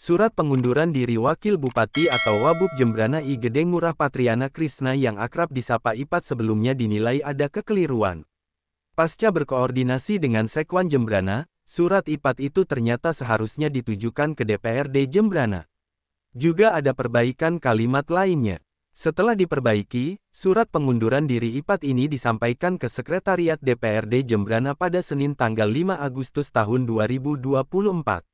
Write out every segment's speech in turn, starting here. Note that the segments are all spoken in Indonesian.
Surat pengunduran diri Wakil Bupati atau Wabub Jembrana I Gede Murah Patriana Krisna yang akrab disapa IPAT sebelumnya dinilai ada kekeliruan. Pasca berkoordinasi dengan Sekwan Jembrana, surat IPAT itu ternyata seharusnya ditujukan ke DPRD Jembrana. Juga ada perbaikan kalimat lainnya. Setelah diperbaiki, surat pengunduran diri IPAT ini disampaikan ke Sekretariat DPRD Jembrana pada Senin tanggal 5 Agustus tahun 2024.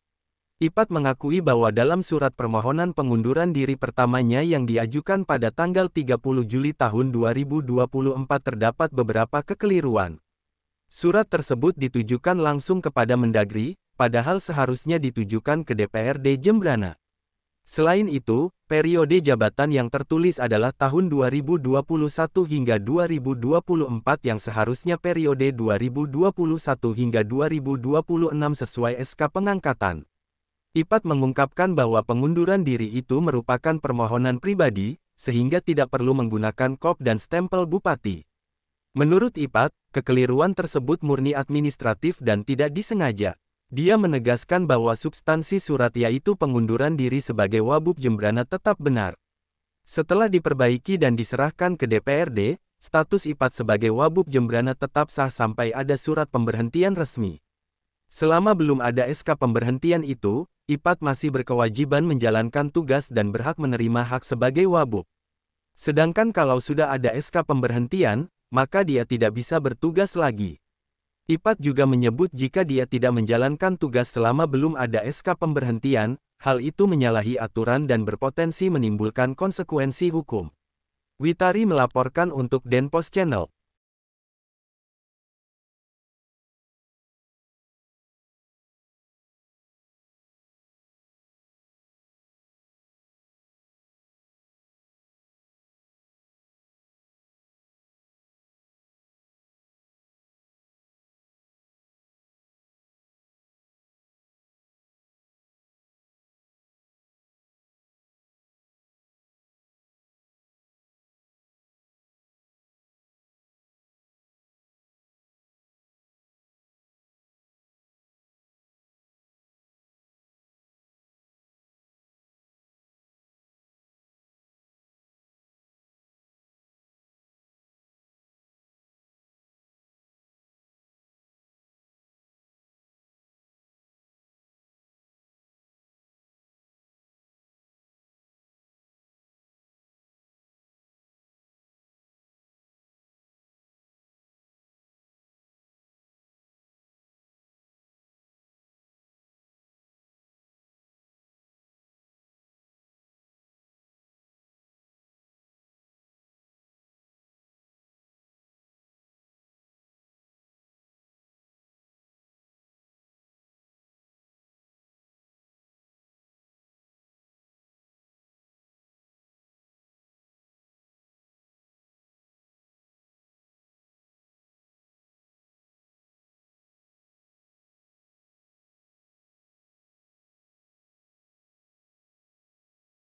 Ipat mengakui bahwa dalam surat permohonan pengunduran diri pertamanya yang diajukan pada tanggal 30 Juli tahun 2024 terdapat beberapa kekeliruan. Surat tersebut ditujukan langsung kepada Mendagri, padahal seharusnya ditujukan ke DPRD Jembrana. Selain itu, periode jabatan yang tertulis adalah tahun 2021 hingga 2024 yang seharusnya periode 2021 hingga 2026 sesuai SK pengangkatan. Ipat mengungkapkan bahwa pengunduran diri itu merupakan permohonan pribadi, sehingga tidak perlu menggunakan kop dan stempel bupati. Menurut Ipat, kekeliruan tersebut murni administratif dan tidak disengaja. Dia menegaskan bahwa substansi surat yaitu pengunduran diri sebagai Wabub Jembrana tetap benar. Setelah diperbaiki dan diserahkan ke DPRD, status Ipat sebagai Wabub Jembrana tetap sah sampai ada surat pemberhentian resmi. Selama belum ada SK pemberhentian itu, IPAT masih berkewajiban menjalankan tugas dan berhak menerima hak sebagai wabuk. Sedangkan kalau sudah ada SK pemberhentian, maka dia tidak bisa bertugas lagi. IPAT juga menyebut jika dia tidak menjalankan tugas selama belum ada SK pemberhentian, hal itu menyalahi aturan dan berpotensi menimbulkan konsekuensi hukum. Witari melaporkan untuk Denpos Channel.